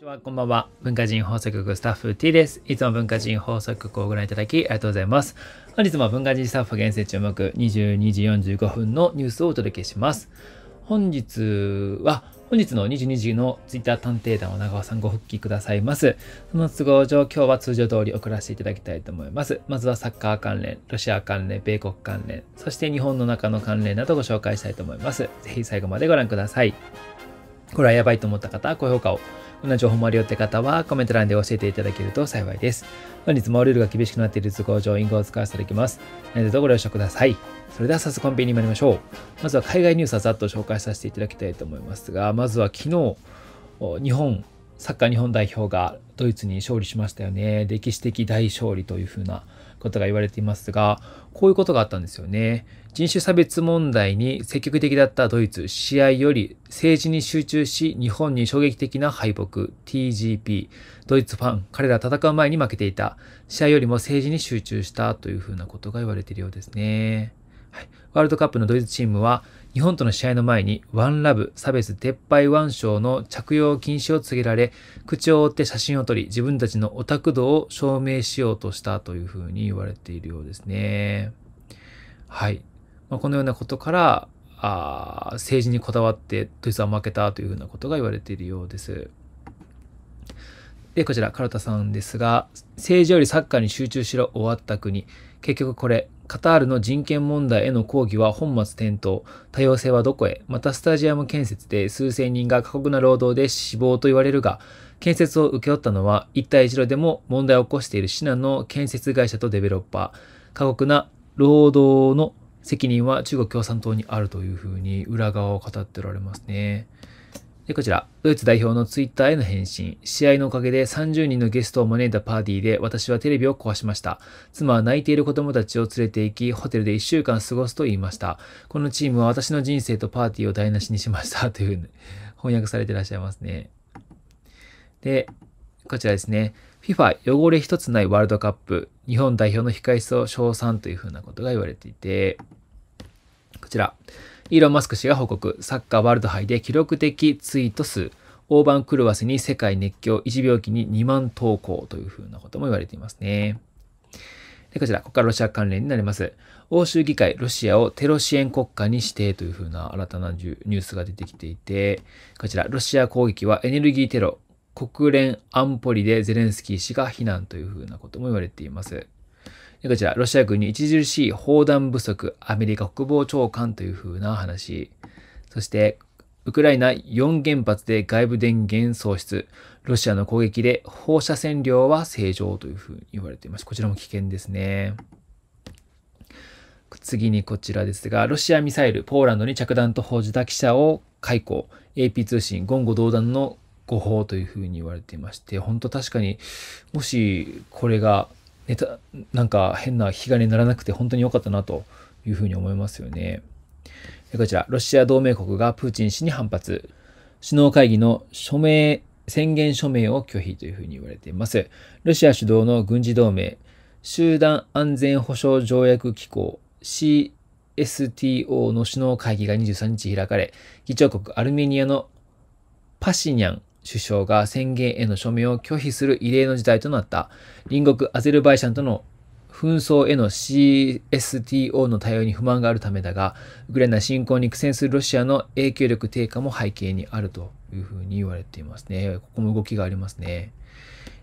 ちは、こんばんは。文化人放送局スタッフ T です。いつも文化人放送局をご覧いただきありがとうございます。本日も文化人スタッフ厳選注目22時45分のニュースをお届けします。本日は、本日の22時の Twitter 探偵団を長尾さんご復帰くださいます。その都合上、今日は通常通り送らせていただきたいと思います。まずはサッカー関連、ロシア関連、米国関連、そして日本の中の関連などご紹介したいと思います。ぜひ最後までご覧ください。これはやばいと思った方は高評価を。こんな情報もあるよって方はコメント欄で教えていただけると幸いです。本日もルールが厳しくなっている都合上、インクを使わせていただきます。何のご了承ください。それでは早速コンビニに参りましょう。まずは海外ニュースはざっと紹介させていただきたいと思いますが、まずは昨日、日本、サッカー日本代表がドイツに勝利しましたよね。歴史的大勝利というふうなことが言われていますが、こういうことがあったんですよね。人種差別問題に積極的だったドイツ、試合より政治に集中し、日本に衝撃的な敗北、TGP、ドイツファン、彼ら戦う前に負けていた、試合よりも政治に集中したというふうなことが言われているようですね。はい、ワールドカップのドイツチームは、日本との試合の前にワンラブ差別撤廃腕章の着用禁止を告げられ、口を追って写真を撮り、自分たちのオタク度を証明しようとしたというふうに言われているようですね。はい。まあ、このようなことから、あ政治にこだわってドイツは負けたというふうなことが言われているようです。で、こちら、カルタさんですが、政治よりサッカーに集中しろ、終わった国。結局これ、カタールの人権問題への抗議は本末転倒。多様性はどこへまたスタジアム建設で数千人が過酷な労働で死亡と言われるが、建設を請け負ったのは一帯一路でも問題を起こしている市南の建設会社とデベロッパー。過酷な労働の責任は中国共産党にあるというふうに裏側を語っておられますね。で、こちら、ドイツ代表のツイッターへの返信。試合のおかげで30人のゲストを招いたパーティーで私はテレビを壊しました。妻は泣いている子供たちを連れて行き、ホテルで1週間過ごすと言いました。このチームは私の人生とパーティーを台無しにしました。というふうに翻訳されてらっしゃいますね。で、こちらですね。FIFA 汚れ一つないワールドカップ、日本代表の控え室を称賛というふうなことが言われていて、こちら。イーロン・マスク氏が報告、サッカーワールド杯で記録的ツイート数、大盤狂わせに世界熱狂、1秒期に2万投稿というふうなことも言われていますね。でこちら、ここからロシア関連になります。欧州議会、ロシアをテロ支援国家に指定というふうな新たなニュースが出てきていて、こちら、ロシア攻撃はエネルギーテロ、国連安保理でゼレンスキー氏が非難というふうなことも言われています。こちら、ロシア軍に著しい砲弾不足、アメリカ国防長官という風な話。そして、ウクライナ4原発で外部電源喪失、ロシアの攻撃で放射線量は正常というふうに言われています。こちらも危険ですね。次にこちらですが、ロシアミサイル、ポーランドに着弾と報じた記者を解雇、AP 通信、言語道断の誤報というふうに言われていまして、本当確かにもしこれがネタ、なんか変な日き金にならなくて本当に良かったなというふうに思いますよね。こちら、ロシア同盟国がプーチン氏に反発。首脳会議の署名、宣言署名を拒否というふうに言われています。ロシア主導の軍事同盟、集団安全保障条約機構 CSTO の首脳会議が23日開かれ、議長国アルメニアのパシニャン首相が宣言への署名を拒否する異例の事態となった。隣国アゼルバイジャンとの紛争への CSTO の対応に不満があるためだが、ウクライナ侵攻に苦戦するロシアの影響力低下も背景にあるというふうに言われていますね。ここも動きがありますね。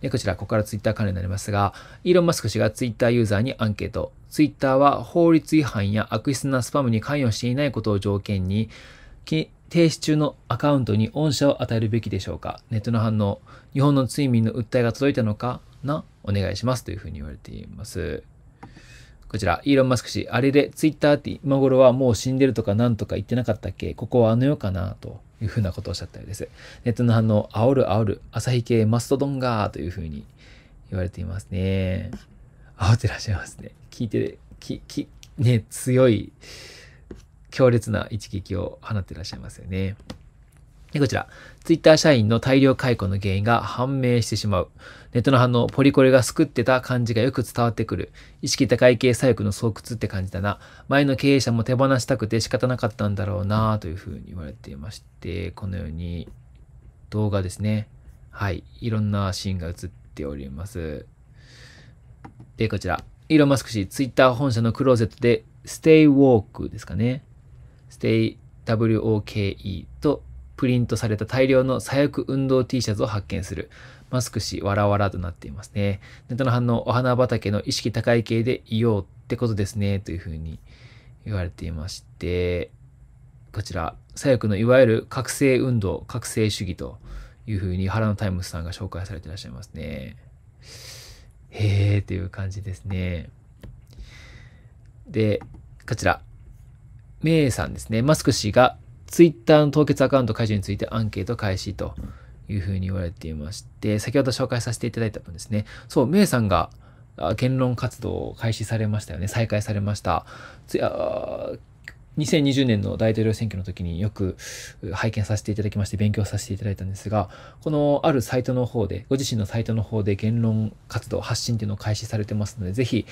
で、こちら、ここからツイッター関連になりますが、イーロン・マスク氏がツイッターユーザーにアンケート。ツイッターは法律違反や悪質なスパムに関与していないことを条件に、停止中のアカウントに恩赦を与えるべきでしょうかネットの反応、日本の睡眠の訴えが届いたのかなお願いしますというふうに言われています。こちら、イーロン・マスク氏、あれでツイッターって今頃はもう死んでるとかなんとか言ってなかったっけここはあの世かなというふうなことをおっしゃったようです。ネットの反応、煽る煽る、朝日系マストドンガーというふうに言われていますね。煽ってらっしゃいますね。聞いて、き、き、ね、強い強烈な一撃を放ってらっしゃいますよね。で、こちら。Twitter 社員の大量解雇の原因が判明してしまう。ネットの反応、ポリコレが救ってた感じがよく伝わってくる。意識高い系左翼の巣窟って感じだな。前の経営者も手放したくて仕方なかったんだろうなというふうに言われていまして、このように動画ですね。はい。いろんなシーンが映っております。で、こちら。イーロン・マスク氏、Twitter 本社のクローゼットで、ステイウォークですかね。StayWOKE とプリントされた大量の左翼運動 T シャツを発見する。マスク氏、わらわらとなっていますね。ネットの反応、お花畑の意識高い系でいようってことですね、というふうに言われていまして、こちら、左翼のいわゆる覚醒運動、覚醒主義というふうに原野タイムズさんが紹介されていらっしゃいますね。へーという感じですね。で、こちら、メイさんですね、マスク氏がツイッターの凍結アカウント解除についてアンケート開始というふうに言われていまして、先ほど紹介させていただいた分ですね、そう、メイさんが言論活動を開始されましたよね、再開されました。2020年の大統領選挙の時によく拝見させていただきまして勉強させていただいたんですが、このあるサイトの方で、ご自身のサイトの方で言論活動、発信っていうのを開始されてますので、ぜひ、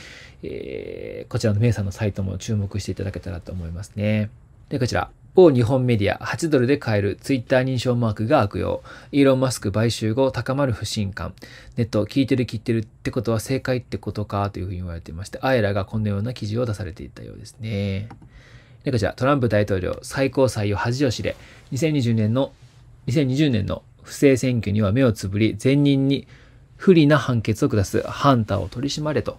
えー、こちらのメイさんのサイトも注目していただけたらと思いますね。で、こちら。某日本メディア8ドルで買えるツイッター認証マークが悪用。イーロン・マスク買収後高まる不信感。ネット聞いてる聞いてるってことは正解ってことかというふうに言われていまして、あえらがこんなような記事を出されていたようですね。で、こちら、トランプ大統領最高裁を恥を知れ、2020年の、2020年の不正選挙には目をつぶり、前任に不利な判決を下すハンターを取り締まれと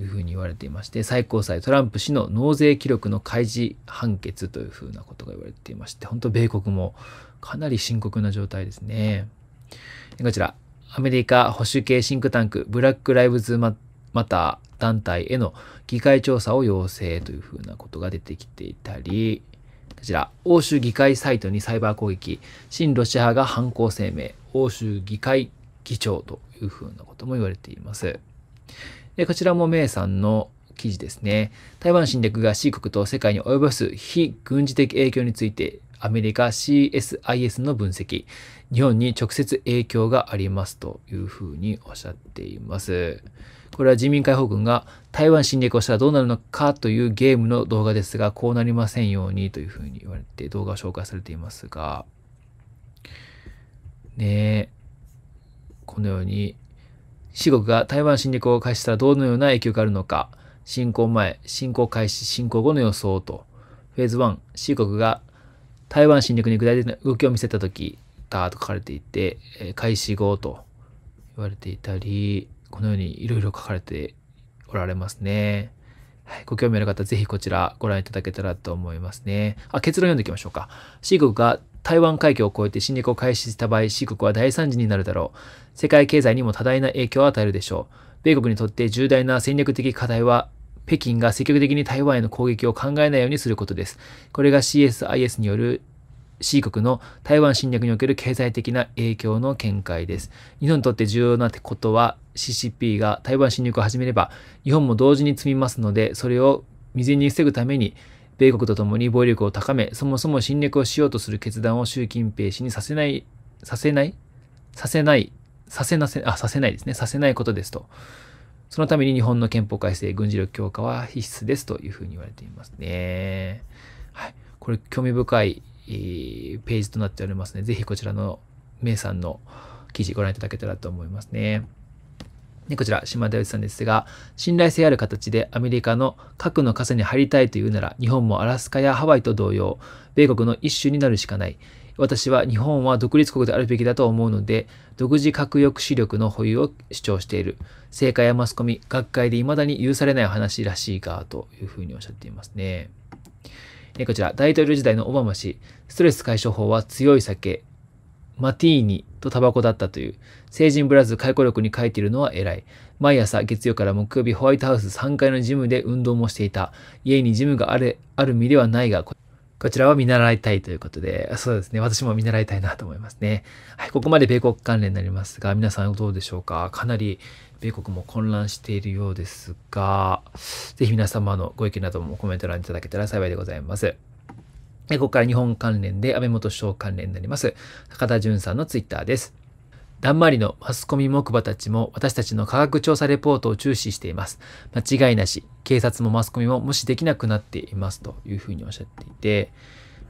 いうふうに言われていまして、最高裁トランプ氏の納税記録の開示判決というふうなことが言われていまして、本当米国もかなり深刻な状態ですね。こちら、アメリカ保守系シンクタンク、ブラック・ライブズ・マッまた団体への議会調査を要請というふうなことが出てきていたり、こちら、欧州議会サイトにサイバー攻撃、親ロシア派が犯行声明、欧州議会議長というふうなことも言われています。でこちらもメイさんの記事ですね。台湾侵略が C 国と世界に及ぼす非軍事的影響について、アメリカ CSIS の分析、日本に直接影響がありますというふうにおっしゃっています。これは人民解放軍が台湾侵略をしたらどうなるのかというゲームの動画ですが、こうなりませんようにというふうに言われて動画を紹介されていますが、ねこのように、四国が台湾侵略を開始したらどのような影響があるのか、侵攻前、侵攻開始、侵攻後の予想と、フェーズ1、四国が台湾侵略に具体的な動きを見せたとき、だと書かれていて、開始後と言われていたり、このようにいろいろ書かれておられますね。はい、ご興味ある方、ぜひこちらご覧いただけたらと思いますね。あ、結論読んでいきましょうか。C 国が台湾海峡を越えて侵略を開始した場合、C 国は大惨事になるだろう。世界経済にも多大な影響を与えるでしょう。米国にとって重大な戦略的課題は、北京が積極的に台湾への攻撃を考えないようにすることです。これが CSIS による C 国の台湾侵略における経済的な影響の見解です。日本にとって重要なことは CCP が台湾侵略を始めれば日本も同時に積みますのでそれを未然に防ぐために米国とともに暴力を高めそもそも侵略をしようとする決断を習近平氏にさせないさせないさせないさせなせあさせないですねさせないことですと。そのために日本の憲法改正、軍事力強化は必須ですというふうに言われていますね。はい。これ興味深いページとなっておりますので、ぜひこちらのイさんの記事ご覧いただけたらと思いますね。でこちら、島田由さんですが、信頼性ある形でアメリカの核の傘に入りたいというなら、日本もアラスカやハワイと同様、米国の一種になるしかない。私は日本は独立国であるべきだと思うので、独自核抑止力の保有を主張している。政界やマスコミ、学会で未だに許されない話らしいが、というふうにおっしゃっていますね。えこちら、大統領時代のオバマ氏、ストレス解消法は強い酒、マティーニとタバコだったという、成人ぶらず解雇力に書いているのは偉い。毎朝月曜から木曜日ホワイトハウス3階のジムで運動もしていた。家にジムがある、ある身ではないが、こちらは見習いたいということで、そうですね。私も見習いたいなと思いますね。はい、ここまで米国関連になりますが、皆さんどうでしょうかかなり米国も混乱しているようですが、ぜひ皆様のご意見などもコメント欄いただけたら幸いでございます。ここから日本関連で安倍元首相関連になります。高田淳さんのツイッターです。だんまりのマスコミ木馬たちも私たちの科学調査レポートを注視しています。間違いなし、警察もマスコミも無視できなくなっていますというふうにおっしゃっていて、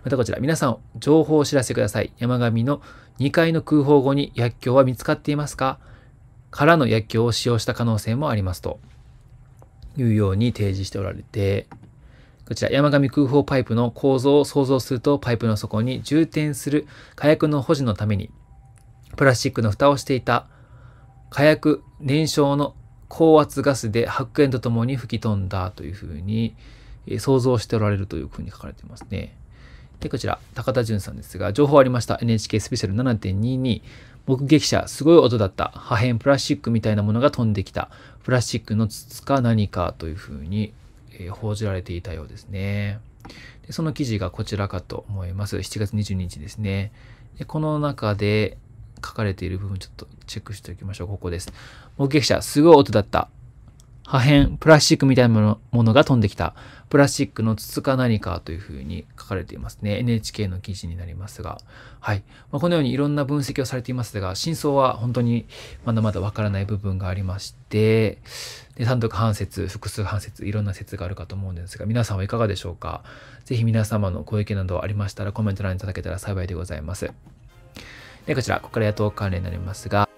またこちら、皆さん、情報をお知らせください。山上の2階の空砲後に薬莢は見つかっていますかからの薬莢を使用した可能性もありますというように提示しておられて、こちら山上空砲パイプの構造を想像するとパイプの底に充填する火薬の保持のためにプラスチックの蓋をしていた火薬燃焼の高圧ガスで白煙とともに吹き飛んだというふうに想像しておられるというふうに書かれていますね。で、こちら、高田純さんですが、情報ありました。NHK スペシャル7.22。目撃者、すごい音だった。破片、プラスチックみたいなものが飛んできた。プラスチックの筒か何かというふうに、えー、報じられていたようですねで。その記事がこちらかと思います。7月22日ですね。でこの中で書かれている部分、ちょっとチェックしておきましょう。ここです。目撃者、すごい音だった。破片、プラスチックみたいなものが飛んできた。プラスチックの筒か何かというふうに書かれていますね。NHK の記事になりますが。はい。まあ、このようにいろんな分析をされていますが、真相は本当にまだまだわからない部分がありまして、で単独半説、複数半説、いろんな説があるかと思うんですが、皆さんはいかがでしょうかぜひ皆様のご意見などありましたらコメント欄にいただけたら幸いでございます。で、こちら、ここから野党関連になりますが、